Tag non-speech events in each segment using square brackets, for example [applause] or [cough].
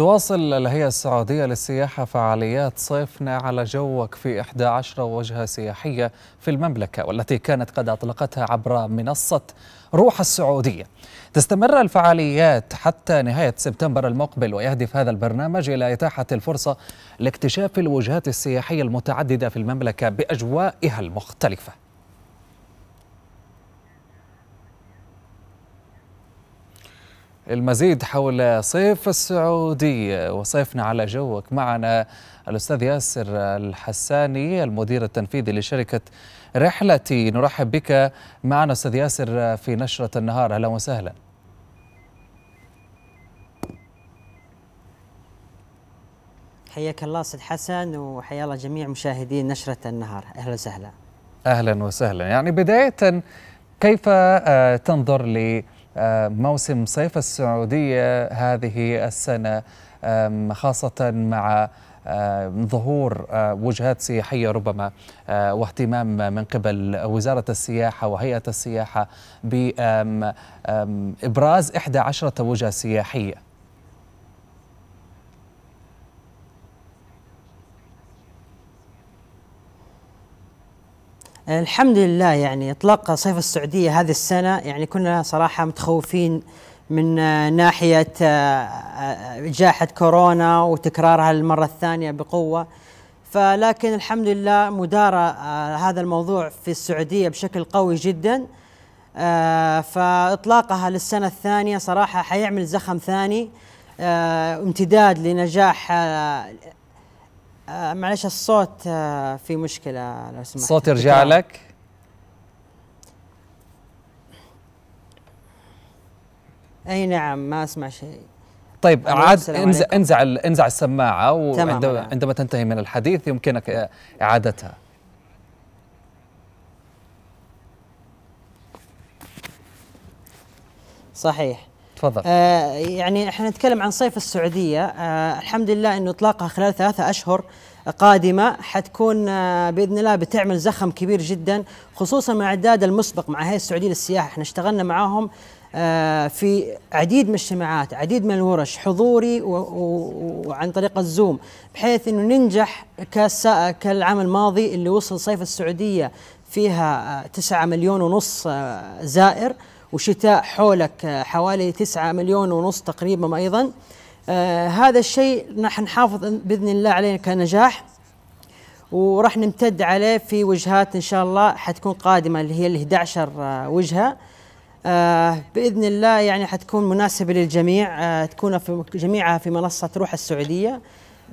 تواصل الهيئة السعودية للسياحة فعاليات صيفنا على جوك في 11 وجهة سياحية في المملكة والتي كانت قد أطلقتها عبر منصة روح السعودية تستمر الفعاليات حتى نهاية سبتمبر المقبل ويهدف هذا البرنامج إلى إتاحة الفرصة لاكتشاف الوجهات السياحية المتعددة في المملكة بأجوائها المختلفة المزيد حول صيف السعودية وصيفنا على جوك معنا الأستاذ ياسر الحساني المدير التنفيذي لشركة رحلتي نرحب بك معنا أستاذ ياسر في نشرة النهار أهلا وسهلا حياك الله أستاذ حسن وحيا الله جميع مشاهدين نشرة النهار أهلا وسهلا أهلا وسهلا يعني بداية كيف آه، تنظر لي آه، موسم صيف السعودية هذه السنة خاصة مع ظهور آه، وجهات سياحيه ربما آه، واهتمام من قبل وزاره السياحه وهيئه السياحه بابراز 11 وجهه سياحيه الحمد لله يعني اطلاق صيف السعوديه هذه السنه يعني كنا صراحه متخوفين من آه، ناحيه آه، آه، جائحه كورونا وتكرارها للمره الثانيه بقوه فلكن الحمد لله مدار هذا الموضوع في السعوديه بشكل قوي جدا فاطلاقها للسنه الثانيه صراحه حيعمل زخم ثاني امتداد لنجاح آه، معلش الصوت آه، في مشكله لو سمحت الصوت يرجع لك اي نعم ما اسمع شيء طيب عاد انزع انزع انزع السماعه وعندما تنتهي من الحديث يمكنك اعادتها صحيح تفضل آه يعني احنا نتكلم عن صيف السعوديه آه الحمد لله انه اطلاقها خلال ثلاثة اشهر قادمة حتكون آه، بإذن الله بتعمل زخم كبير جدا خصوصا مع الإعداد المسبق مع هيئة السعودية للسياحة احنا اشتغلنا معاهم آه، في عديد من الاجتماعات عديد من الورش حضوري وعن طريق الزوم بحيث أنه ننجح كالعام الماضي اللي وصل صيف السعودية فيها آه، تسعة مليون ونص زائر وشتاء حولك حوالي 9 مليون ونص تقريبا ايضا آه، هذا الشيء راح نحافظ باذن الله عليه كنجاح وراح نمتد عليه في وجهات ان شاء الله حتكون قادمه اللي هي ال 11 آه، وجهه آه باذن الله يعني حتكون مناسبه للجميع آه تكون في جميعها في منصه روح السعوديه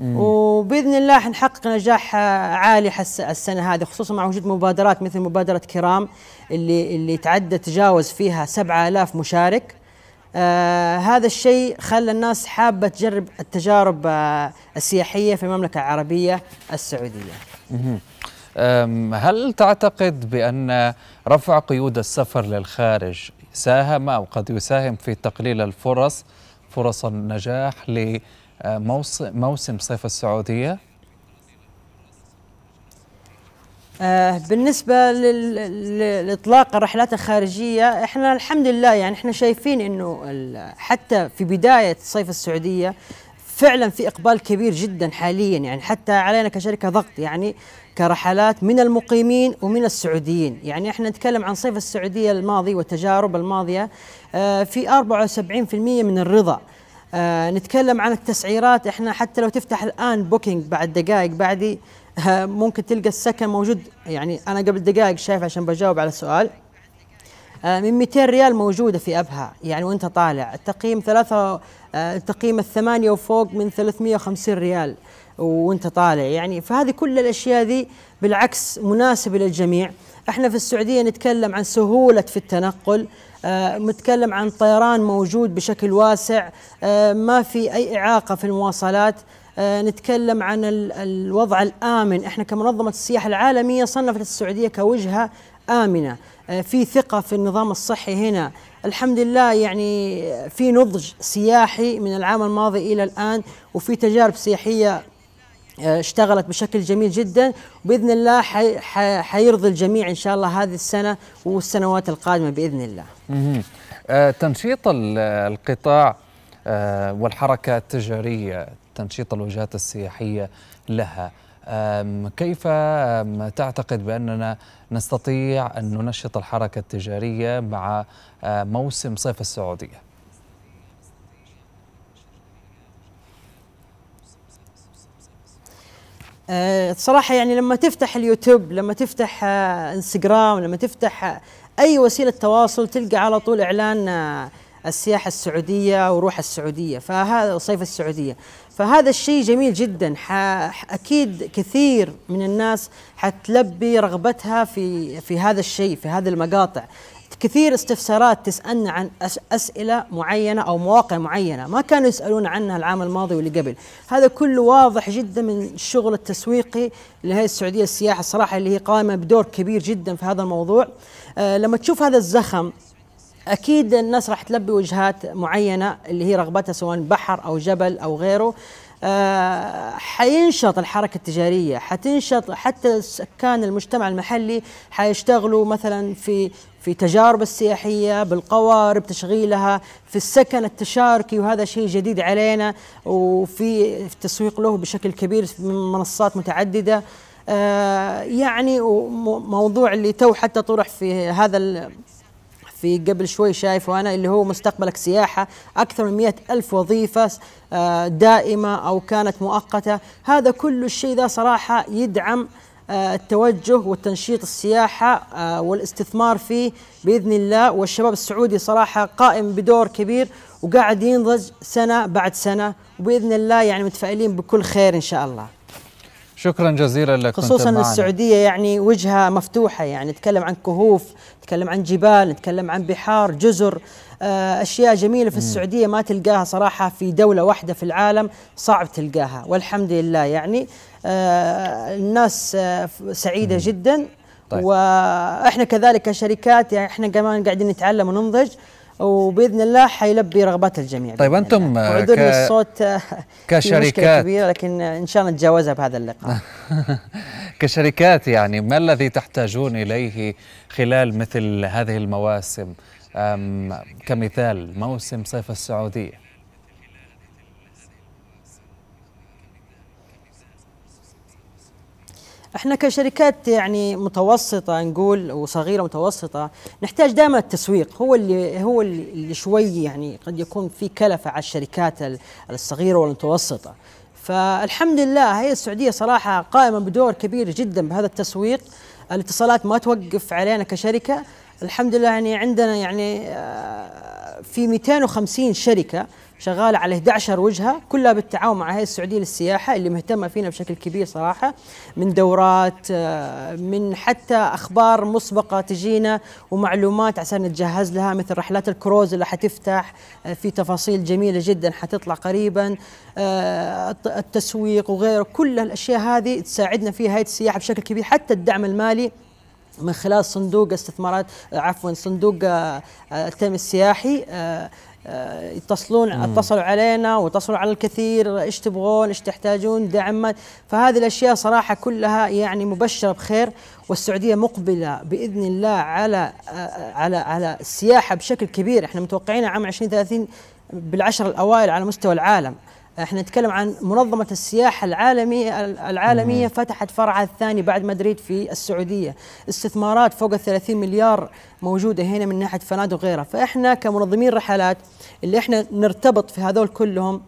وباذن الله حنحقق نجاح عالي حس السنه هذه خصوصا مع وجود مبادرات مثل مبادره كرام اللي اللي تعدى تجاوز فيها 7000 مشارك آه هذا الشيء خلى الناس حابه تجرب التجارب آه السياحيه في المملكه العربيه السعوديه. هل تعتقد بان رفع قيود السفر للخارج ساهم او قد يساهم في تقليل الفرص فرص النجاح ل موسم صيف السعودية؟ آه، بالنسبة لإطلاق الرحلات الخارجية إحنا الحمد لله يعني إحنا شايفين إنه حتى في بداية صيف السعودية فعلا في إقبال كبير جدا حاليا يعني حتى علينا كشركة ضغط يعني كرحلات من المقيمين ومن السعوديين يعني إحنا نتكلم عن صيف السعودية الماضي والتجارب الماضية آه، في 74% من الرضا آه نتكلم عن التسعيرات احنا حتى لو تفتح الان بوكينج بعد دقائق بعدي آه ممكن تلقى السكن موجود يعني انا قبل دقائق شايف عشان بجاوب على السؤال آه من 200 ريال موجوده في ابها يعني وانت طالع التقييم ثلاثة آه، التقييم الثمانية وفوق من 350 ريال وانت طالع يعني فهذه كل الاشياء ذي بالعكس مناسبه للجميع احنا في السعودية نتكلم عن سهولة في التنقل آه، نتكلم عن طيران موجود بشكل واسع آه، ما في أي إعاقة في المواصلات آه، نتكلم عن الوضع الآمن احنا كمنظمة السياحة العالمية صنفت السعودية كوجهة آمنة في ثقة في النظام الصحي هنا الحمد لله يعني في نضج سياحي من العام الماضي إلى الآن وفي تجارب سياحية آه، اشتغلت بشكل جميل جدا وباذن الله حي حيرضي الجميع ان شاء الله هذه السنه والسنوات القادمه باذن الله. اها تنشيط القطاع آه، والحركه التجاريه، تنشيط الوجهات السياحيه لها، كيف تعتقد بأننا نستطيع أن ننشط الحركة التجارية مع آه، موسم صيف السعودية؟ آه، صراحة يعني لما تفتح اليوتيوب لما تفتح آه، انستغرام لما تفتح آه، أي وسيلة تواصل تلقى على طول إعلان السياحة السعودية وروح السعودية فهذا صيف السعودية فهذا الشيء جميل جدا أكيد كثير من الناس حتلبي رغبتها في في هذا الشيء في هذه المقاطع كثير استفسارات تسألنا عن أسئلة معينة أو مواقع معينة ما كانوا يسألون عنها العام الماضي واللي قبل هذا كله واضح جدا من الشغل التسويقي لهذه السعودية السياحة الصراحة اللي هي قائمة بدور كبير جدا في هذا الموضوع أه لما تشوف هذا الزخم أكيد الناس راح تلبي وجهات معينة اللي هي رغبتها سواء بحر أو جبل أو غيره آه، حينشط الحركة التجارية حتنشط حتى سكان المجتمع المحلي حيشتغلوا مثلا في في تجارب السياحية بالقوارب تشغيلها في السكن التشاركي وهذا شيء جديد علينا وفي تسويق له بشكل كبير من منصات متعددة آه، يعني موضوع اللي تو حتى طرح في هذا في قبل شوي شايف وانا اللي هو مستقبلك سياحه اكثر من مئة ألف وظيفه آه، دائمه او كانت مؤقته هذا كل الشيء ذا صراحه يدعم آه، التوجه والتنشيط السياحة آه، والاستثمار فيه بإذن الله والشباب السعودي صراحة قائم بدور كبير وقاعد ينضج سنة بعد سنة وبإذن الله يعني متفائلين بكل خير إن شاء الله شكرا جزيلا لك خصوصا معنا. السعودية يعني وجهة مفتوحة يعني نتكلم عن كهوف نتكلم عن جبال نتكلم عن بحار جزر آه، أشياء جميلة في السعودية ما تلقاها صراحة في دولة واحدة في العالم صعب تلقاها والحمد لله يعني آه، الناس آه، سعيدة جدا طيب. وإحنا كذلك كشركات يعني إحنا كمان قاعدين نتعلم وننضج وباذن الله حيلبي رغبات الجميع طيب انتم ك... الصوت آه، كشركات كبيره لكن ان شاء الله نتجاوزها بهذا اللقاء [laughs] كشركات يعني ما الذي تحتاجون اليه خلال مثل هذه المواسم كمثال موسم صيف السعوديه احنا كشركات يعني متوسطه نقول وصغيره متوسطه نحتاج دائما التسويق هو اللي هو اللي شوي يعني قد يكون في كلفه على الشركات الصغيره والمتوسطه فالحمد لله هي السعوديه صراحه قائمه بدور كبير جدا بهذا التسويق الاتصالات ما توقف علينا كشركه الحمد لله يعني عندنا يعني آه، في 250 شركه شغالة على 11 وجهة كلها بالتعاون مع هيئة السعودية للسياحة اللي مهتمة فينا بشكل كبير صراحة من دورات آه، من حتى أخبار مسبقة تجينا ومعلومات عشان نتجهز لها مثل رحلات الكروز اللي حتفتح آه، في تفاصيل جميلة جدا حتطلع قريبا آه، التسويق وغيره كل الأشياء هذه تساعدنا فيها هيئة السياحة بشكل كبير حتى الدعم المالي من خلال صندوق استثمارات عفوا صندوق التنمية السياحي آه، يتصلون اتصلوا علينا واتصلوا على الكثير ايش تبغون ايش تحتاجون دعم فهذه الاشياء صراحه كلها يعني مبشره بخير والسعوديه مقبله باذن الله على آه، على على السياحه بشكل كبير احنا متوقعين عام 2030 بالعشر الاوائل على مستوى العالم احنا نتكلم عن منظمة السياحة العالمية العالمية فتحت فرعها الثاني بعد مدريد في السعودية، استثمارات فوق ال 30 مليار موجودة هنا من ناحية فنادق وغيرها، فاحنا كمنظمين رحلات اللي احنا نرتبط في هذول كلهم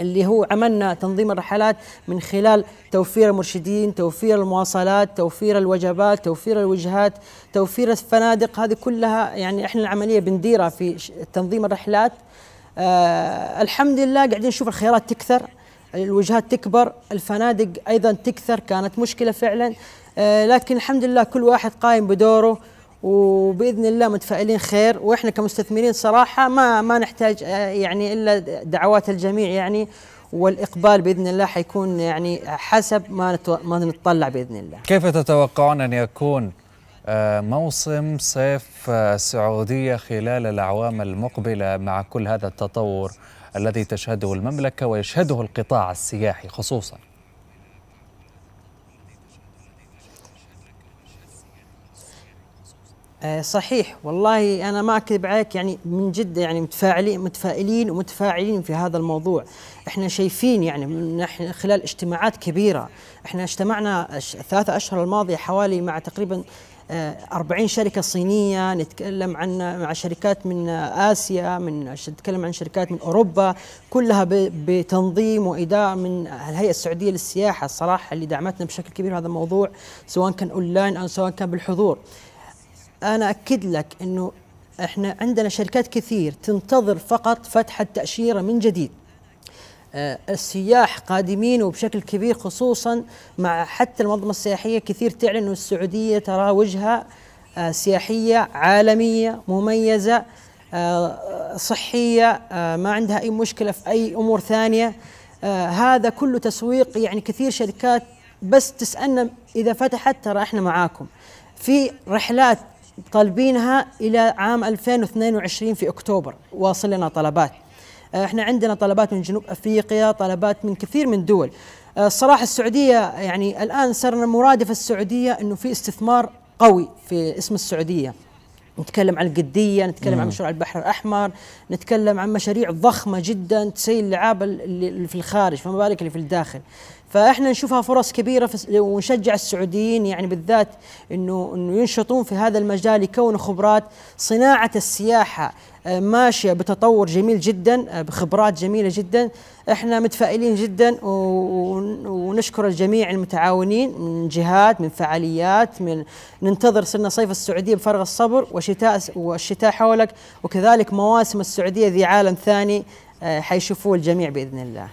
اللي هو عملنا تنظيم الرحلات من خلال توفير المرشدين توفير المواصلات توفير الوجبات توفير الوجهات توفير الفنادق هذه كلها يعني احنا العملية بنديرها في تنظيم الرحلات آه الحمد لله قاعدين نشوف الخيارات تكثر الوجهات تكبر الفنادق أيضا تكثر كانت مشكلة فعلا آه لكن الحمد لله كل واحد قايم بدوره وباذن الله متفائلين خير واحنا كمستثمرين صراحه ما ما نحتاج آه، يعني الا دعوات الجميع يعني والاقبال باذن الله حيكون يعني حسب ما ما نتطلع باذن الله. كيف تتوقعون ان يكون آه، موسم صيف السعودية آه، خلال الأعوام المقبلة مع كل هذا التطور الذي تشهده المملكة ويشهده القطاع السياحي خصوصاً آه، صحيح والله انا ما اكذب عليك يعني من جد يعني متفاعلين متفائلين ومتفاعلين في هذا الموضوع احنا شايفين يعني من خلال اجتماعات كبيره احنا اجتمعنا ثلاثة اشهر الماضيه حوالي مع تقريبا 40 آه، شركة صينية نتكلم عن مع شركات من آسيا من نتكلم عن شركات من أوروبا كلها بتنظيم وإداء من الهيئة السعودية للسياحة الصراحة اللي دعمتنا بشكل كبير هذا الموضوع سواء كان أونلاين أو سواء كان بالحضور أنا أكد لك أنه احنا عندنا شركات كثير تنتظر فقط فتح التأشيرة من جديد آه، السياح قادمين وبشكل كبير خصوصا مع حتى المنظمه السياحيه كثير تعلن انه السعوديه ترى وجهه آه، سياحيه عالميه مميزه آه، صحيه ما عندها اي مشكله في اي امور ثانيه هذا كله تسويق يعني كثير شركات بس تسالنا اذا فتحت ترى احنا معاكم في رحلات طالبينها الى عام 2022 في اكتوبر واصل لنا طلبات آه، احنا عندنا طلبات من جنوب افريقيا طلبات من كثير من دول آه، الصراحه السعوديه يعني الان صرنا مرادف السعوديه انه في استثمار قوي في اسم السعوديه نتكلم عن القدية نتكلم مم. عن مشروع البحر الأحمر نتكلم عن مشاريع ضخمة جدا تسيل لعاب اللي في الخارج فما بالك اللي في الداخل فاحنا نشوفها فرص كبيره ونشجع السعوديين يعني بالذات انه انه ينشطون في هذا المجال يكونوا خبرات صناعه السياحه آه، ماشيه بتطور جميل جدا آه، بخبرات جميله جدا احنا متفائلين جدا ونشكر الجميع المتعاونين من جهات من فعاليات من ننتظر صرنا صيف السعوديه بفارغ الصبر وشتاء والشتاء حولك وكذلك مواسم السعوديه ذي عالم ثاني آه، حيشوفوه الجميع باذن الله